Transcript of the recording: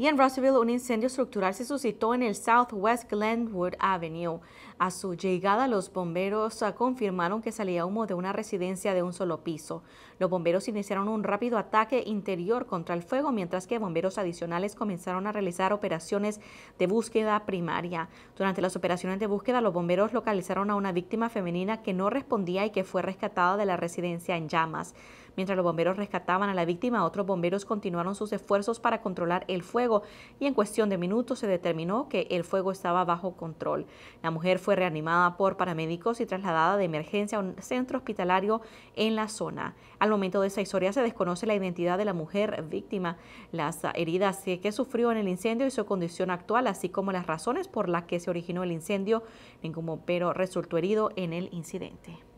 Y en Russellville, un incendio estructural se suscitó en el Southwest Glenwood Avenue. A su llegada, los bomberos ah, confirmaron que salía humo de una residencia de un solo piso. Los bomberos iniciaron un rápido ataque interior contra el fuego, mientras que bomberos adicionales comenzaron a realizar operaciones de búsqueda primaria. Durante las operaciones de búsqueda, los bomberos localizaron a una víctima femenina que no respondía y que fue rescatada de la residencia en llamas. Mientras los bomberos rescataban a la víctima, otros bomberos continuaron sus esfuerzos para controlar el fuego y en cuestión de minutos se determinó que el fuego estaba bajo control. La mujer fue reanimada por paramédicos y trasladada de emergencia a un centro hospitalario en la zona. Al momento de esa historia se desconoce la identidad de la mujer víctima, las heridas que sufrió en el incendio y su condición actual, así como las razones por las que se originó el incendio. Ningún pero resultó herido en el incidente.